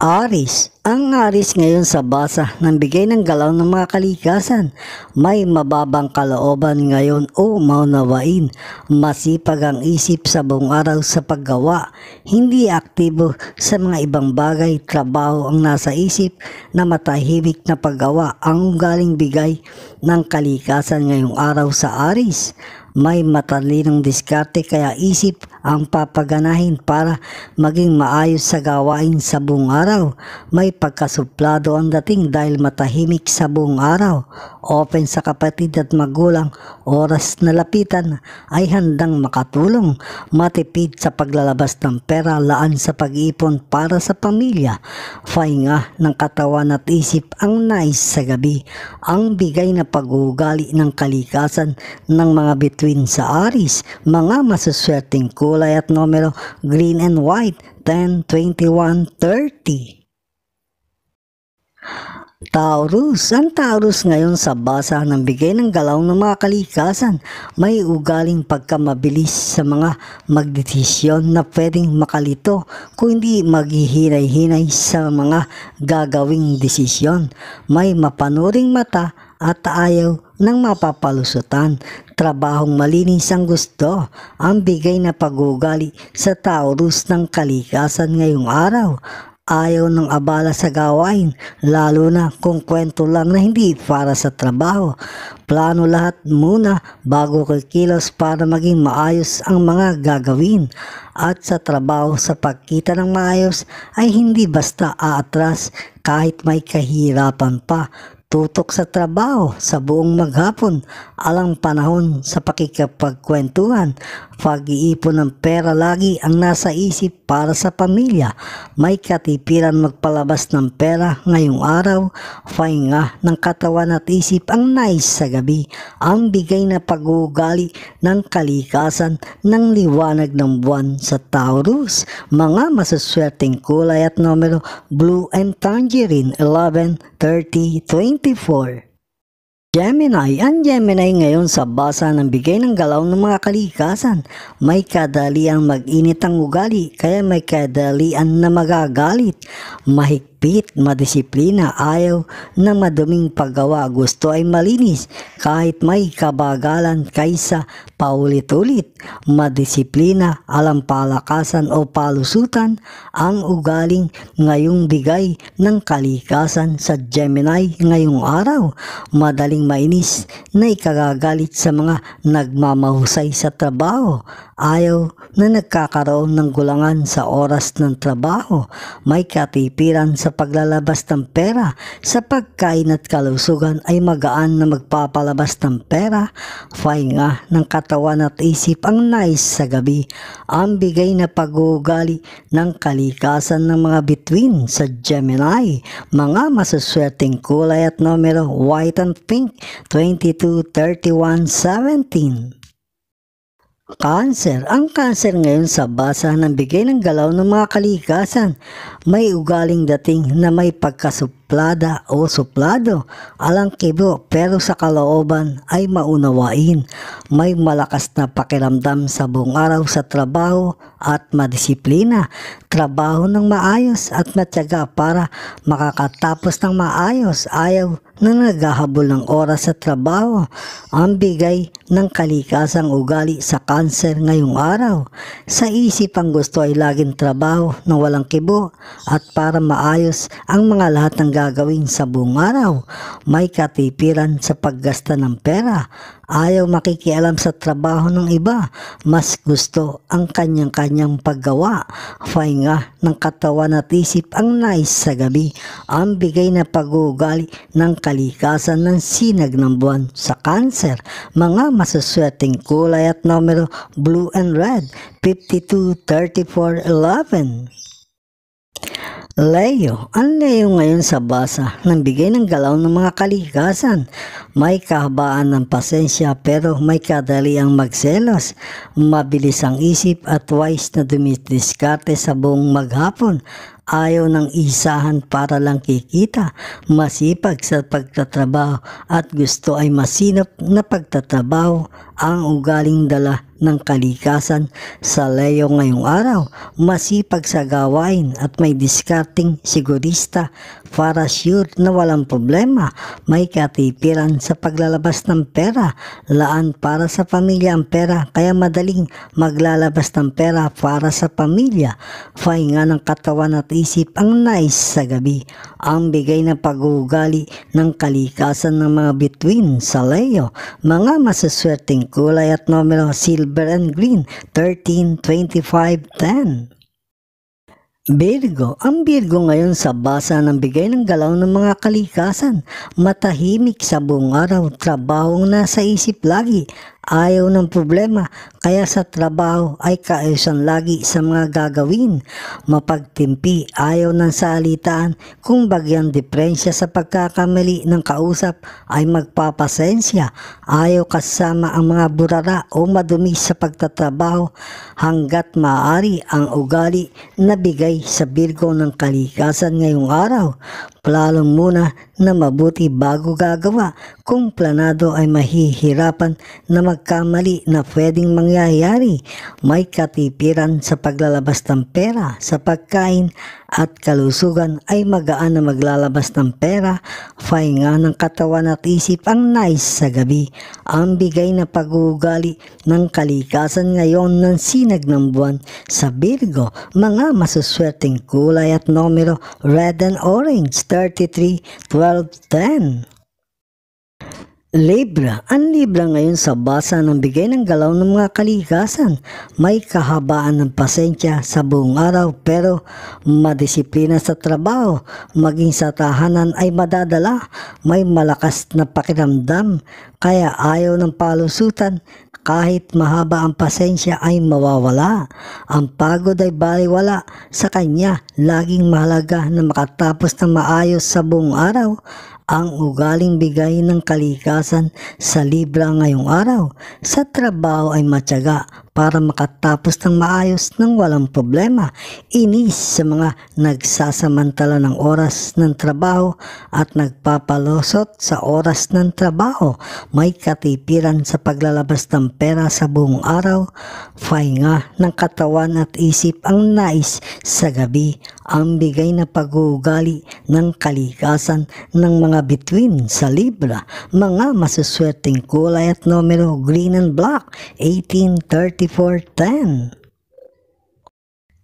Aries Ang aris ngayon sa basa ng bigay ng galaw ng mga kalikasan, may mababang kalooban ngayon o maunawain, masipag ang isip sa buong araw sa paggawa, hindi aktibo sa mga ibang bagay, trabaho ang nasa isip na matahimik na paggawa ang galing bigay ng kalikasan ngayong araw sa aris may matalinong diskarte kaya isip ang papaganahin para maging maayos sa gawain sa buong araw. May pagkasuplado ang dating dahil matahimik sa buong araw. Open sa kapatid at magulang, oras na lapitan ay handang makatulong. Matipid sa paglalabas ng pera, laan sa pag-ipon para sa pamilya. Fahinga ng katawan at isip ang nais sa gabi. Ang bigay na pag-uugali ng kalikasan ng mga bituin sa aris, mga masuswerteng kulay at numero green and white 10, 21, 30. Taurus. Ang Taurus ngayon sa basa ng bigay ng galaw ng mga kalikasan, may ugaling pagkamabilis sa mga magdesisyon na pwedeng makalito kung hindi maghihinay-hinay sa mga gagawing desisyon. May mapanuring mata at ayaw ng mapapalusutan. Trabahong malinis ang gusto, ang bigay na pagugali sa Taurus ng kalikasan ngayong araw. Ayaw ng abala sa gawain, lalo na kung kwento lang na hindi para sa trabaho. Plano lahat muna bago kilos para maging maayos ang mga gagawin. At sa trabaho sa pagkita ng maayos ay hindi basta aatras kahit may kahirapan pa tutok sa trabaho sa buong maghapon alang panahon sa pakikipagkwentuhan. Pag-iipon ng pera lagi ang nasa isip para sa pamilya. May katipiran magpalabas ng pera ngayong araw. Fahinga ng katawan at isip ang nais sa gabi. Ang bigay na pagugali ng kalikasan ng liwanag ng buwan sa Taurus. Mga masuswerteng kulay at numero blue and tangerine 11, 30.24 Gemini Ang Gemini ngayon sa basa ng bigay ng galaw ng mga kalikasan. May kadaliang mag-init ang ugali, kaya may kadalian na magagalit. Mahik Mahigpit, madisiplina, ayaw na maduming paggawa. Gusto ay malinis kahit may kabagalan kaysa paulit-ulit. Madisiplina, alam palakasan o palusutan ang ugaling ngayong bigay ng kalikasan sa Gemini ngayong araw. Madaling mainis na ikagagalit sa mga nagmamahusay sa trabaho Ayaw na nagkakaroon ng gulangan sa oras ng trabaho, may katipiran sa paglalabas ng pera, sa pagkain at kalusugan ay magaan na magpapalabas ng pera, fahinga ng katawan at isip ang nais sa gabi, ang bigay na pag-uugali ng kalikasan ng mga between sa Gemini, mga masuswerteng kulay at numero white and pink 22, 31, 17. Cancer. Ang cancer ngayon sa basa ng bigay ng galaw ng mga kalikasan. May ugaling dating na may pagkasuplada o suplado. Alang kibo pero sa kalooban ay maunawain. May malakas na pakiramdam sa buong araw sa trabaho, at madisiplina, trabaho ng maayos at matyaga para makakatapos ng maayos, ayaw na naghahabol ng oras sa trabaho, ang bigay ng kalikasang ugali sa kanser ngayong araw. Sa isip ang gusto ay laging trabaho na walang kibo at para maayos ang mga lahat ng gagawin sa buong araw. May katipiran sa paggasta ng pera, ayaw makikialam sa trabaho ng iba, mas gusto ang kanyang-kanyang kanyang paggawa, fahinga ng katawan at isip ang nais sa gabi, ang bigay na pagugali ng kalikasan ng sinag ng buwan sa cancer, mga masuswerteng kulay at numero blue and red, 52, 34, 11. Leo, ang Leo ngayon sa basa nang bigay ng galaw ng mga kalikasan. May kahabaan ng pasensya pero may kadali ang magselos. Mabilis ang isip at wise na dumidiskarte sa buong maghapon. Ayaw ng isahan para lang kikita, masipag sa pagtatrabaho at gusto ay masinop na pagtatrabaho ang ugaling dala ng kalikasan sa leyo ngayong araw, masipag sa gawain at may discarding sigurista para sure na walang problema, may katipiran sa paglalabas ng pera, laan para sa pamilya ang pera kaya madaling maglalabas ng pera para sa pamilya, pahinga ng katawan at isip ang nais sa gabi, ang bigay na pag-uugali ng kalikasan ng mga bituin sa Leo, mga masaswerteng kulay at numero silver and green, 13, 25, 10. Virgo, ang Virgo ngayon sa basa ng bigay ng galaw ng mga kalikasan, matahimik sa buong araw, trabahong nasa isip lagi, ayaw ng problema kaya sa trabaho ay kaayusan lagi sa mga gagawin. Mapagtimpi, ayaw ng salitaan kung bagyang diferensya sa pagkakamali ng kausap ay magpapasensya. Ayaw kasama ang mga burara o madumi sa pagtatrabaho hanggat maaari ang ugali na bigay sa birgo ng kalikasan ngayong araw. Plano muna na mabuti bago gagawa. Kung planado ay mahihirapan na magkamali na pwedeng mangyayari. May katipiran sa paglalabas ng pera, sa pagkain at kalusugan ay magaan na maglalabas ng pera, fahinga ng katawan at isip ang nais sa gabi, ang bigay na pag-uugali ng kalikasan ngayon ng sinag ng buwan sa Virgo, mga masuswerteng kulay at numero red and orange 33, 12, 10. Libra. Ang Libra ngayon sa basa ng bigay ng galaw ng mga kalikasan. May kahabaan ng pasensya sa buong araw pero madisiplina sa trabaho. Maging sa tahanan ay madadala. May malakas na pakiramdam kaya ayaw ng palusutan kahit mahaba ang pasensya ay mawawala. Ang pagod ay baliwala sa kanya. Laging mahalaga na makatapos ng maayos sa buong araw ang ugaling bigay ng kalikasan sa libra ngayong araw. Sa trabaho ay matyaga para makatapos ng maayos ng walang problema. Inis sa mga nagsasamantala ng oras ng trabaho at nagpapalosot sa oras ng trabaho. May katipiran sa paglalabas ng pera sa buong araw. Fahinga ng katawan at isip ang nais sa gabi ang bigay na pagugali ng kalikasan ng mga bituin sa Libra, mga masuswerteng kulay at numero green and black, 183410.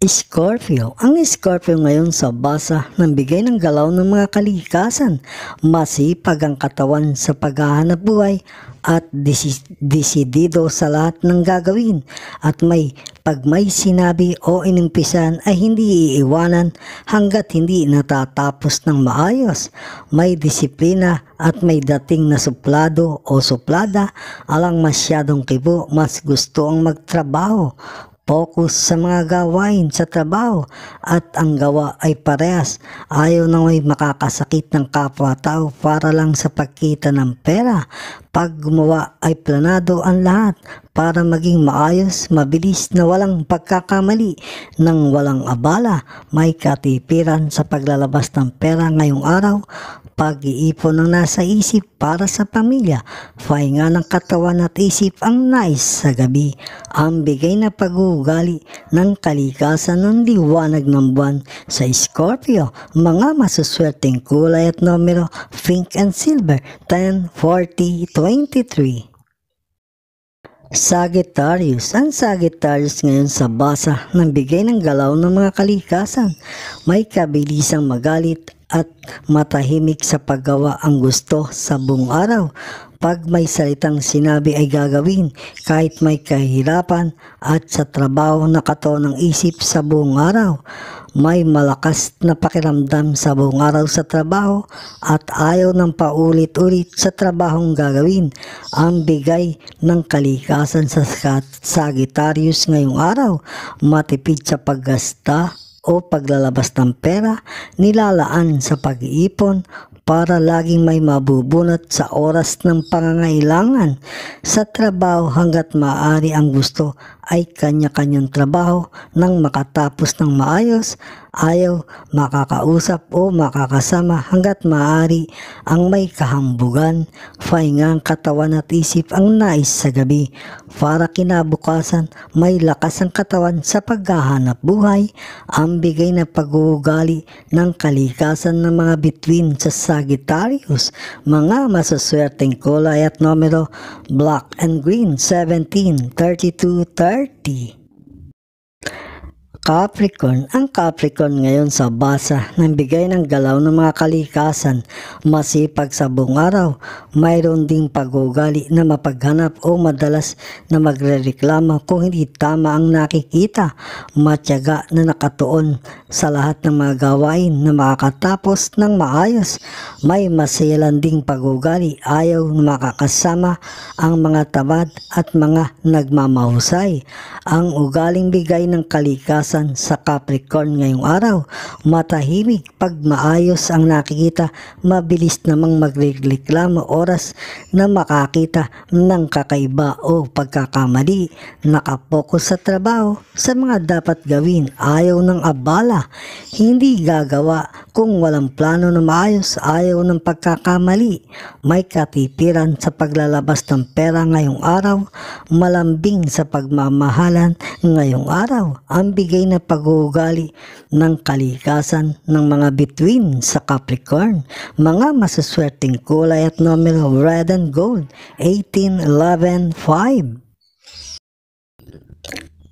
Scorpio. Ang Scorpio ngayon sa basa ng bigay ng galaw ng mga kalikasan. Masipag ang katawan sa paghahanap buhay at dis- disidido sa lahat ng gagawin at may pag may sinabi o inimpisan ay hindi iiwanan hanggat hindi natatapos ng maayos. May disiplina at may dating na suplado o suplada alang masyadong kibo mas gusto ang magtrabaho Focus sa mga gawain sa trabaho at ang gawa ay parehas. Ayaw na may makakasakit ng kapwa-tao para lang sa pagkita ng pera. Pag gumawa ay planado ang lahat para maging maayos, mabilis na walang pagkakamali nang walang abala. May katipiran sa paglalabas ng pera ngayong araw pag-iipon ng nasa isip para sa pamilya, pahinga ng katawan at isip ang nais sa gabi, ang bigay na pag-uugali ng kalikasan ng liwanag ng buwan sa Scorpio, mga masuswerteng kulay at numero, pink and silver, 10, 40, 23. Sagittarius. Ang Sagittarius ngayon sa basa ng bigay ng galaw ng mga kalikasan. May kabilisang magalit at matahimik sa paggawa ang gusto sa buong araw. Pag may salitang sinabi ay gagawin kahit may kahirapan at sa trabaho nakato ng isip sa buong araw. May malakas na pakiramdam sa buong araw sa trabaho at ayaw ng paulit-ulit sa trabahong gagawin ang bigay ng kalikasan sa Sagittarius ngayong araw. Matipid sa paggasta o paglalabas ng pera nilalaan sa pag-iipon para laging may mabubunot sa oras ng pangangailangan sa trabaho hanggat maaari ang gusto ay kanya-kanyang trabaho nang makatapos ng maayos, ayaw makakausap o makakasama hanggat maaari ang may kahambugan, fahingang katawan at isip ang nais sa gabi para kinabukasan may lakas ang katawan sa paghahanap buhay, ang bigay na pag-uugali ng kalikasan ng mga between sa Sagittarius, mga masaswerteng kulay at numero black and green 17, 32, 30, 30. Capricorn. Ang Capricorn ngayon sa basa ng bigay ng galaw ng mga kalikasan, masipag sa buong araw, mayroon ding pagugali na mapaghanap o madalas na magrereklamo kung hindi tama ang nakikita, matyaga na nakatuon sa lahat ng mga gawain na makakatapos ng maayos. May maselan ding pagugali, ayaw na makakasama ang mga tamad at mga nagmamahusay. Ang ugaling bigay ng kalikasan karanasan sa Capricorn ngayong araw. Matahimik pag maayos ang nakikita, mabilis namang magreklamo oras na makakita ng kakaiba o pagkakamali. Nakapokus sa trabaho, sa mga dapat gawin, ayaw ng abala, hindi gagawa kung walang plano na maayos, ayaw ng pagkakamali. May katipiran sa paglalabas ng pera ngayong araw, malambing sa pagmamahalan ngayong araw. Ang bigay na pag-uugali ng kalikasan ng mga between sa Capricorn, mga masuswerteng kulay at numero red and gold, 18115.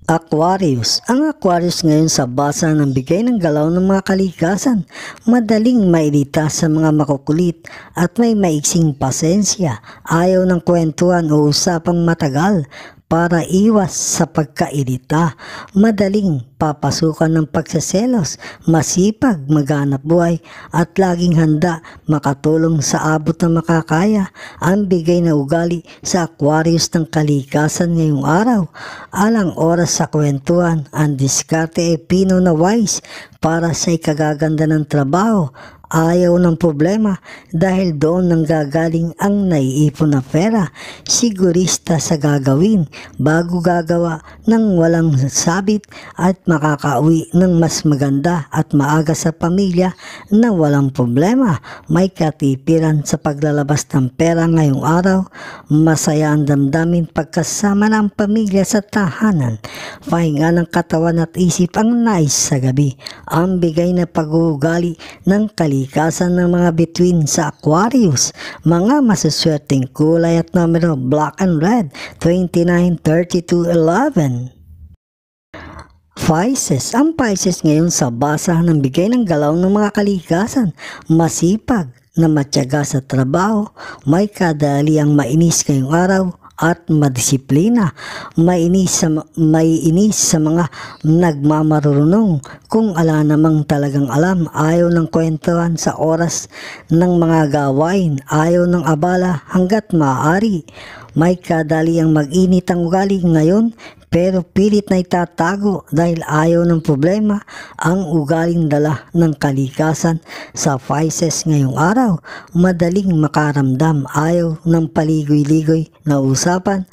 Aquarius. Ang Aquarius ngayon sa basa ng bigay ng galaw ng mga kalikasan, madaling mailita sa mga makukulit at may maiksing pasensya, ayaw ng kwentuhan o usapang matagal, para iwas sa pagkairita, madaling papasukan ng pagsaselos, masipag maganap buhay at laging handa makatulong sa abot na makakaya ang bigay na ugali sa Aquarius ng kalikasan ngayong araw. Alang oras sa kwentuhan, ang diskarte ay pino na wise para sa ikagaganda ng trabaho, ayaw ng problema dahil doon nang gagaling ang naiipon na pera, sigurista sa gagawin bago gagawa ng walang sabit at makakauwi ng mas maganda at maaga sa pamilya na walang problema. May katipiran sa paglalabas ng pera ngayong araw, masaya ang damdamin pagkasama ng pamilya sa tahanan, pahinga ng katawan at isip ang nais sa gabi ang bigay na pag-uugali ng kalikasan ng mga between sa Aquarius. Mga masuswerteng kulay at numero black and red 29, 32, 11. Pisces. Ang Pisces ngayon sa basa ng bigay ng galaw ng mga kalikasan, masipag, na matyaga sa trabaho, may kadali ang mainis kayong araw, at madisiplina. Mainis sa, may maiinis sa mga nagmamarunong kung ala namang talagang alam. Ayaw ng kwentuhan sa oras ng mga gawain. Ayaw ng abala hanggat maaari. May kadali ang mag-init ang ugali ngayon pero pilit na itatago dahil ayaw ng problema ang ugaling dala ng kalikasan sa Pisces ngayong araw. Madaling makaramdam ayaw ng paligoy-ligoy na usapan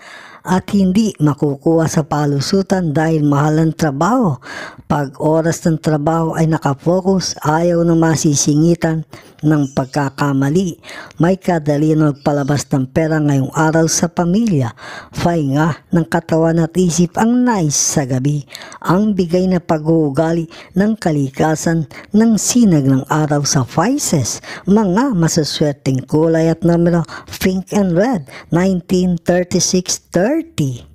at hindi makukuha sa palusutan dahil mahal ang trabaho. Pag oras ng trabaho ay nakapokus, ayaw na masisingitan ng pagkakamali. May kadalino palabas ng pera ngayong araw sa pamilya. Fahinga ng katawan at isip ang nais sa gabi. Ang bigay na pag-uugali ng kalikasan ng sinag ng araw sa Pisces. Mga masuswerteng kulay at numero pink and red 193630.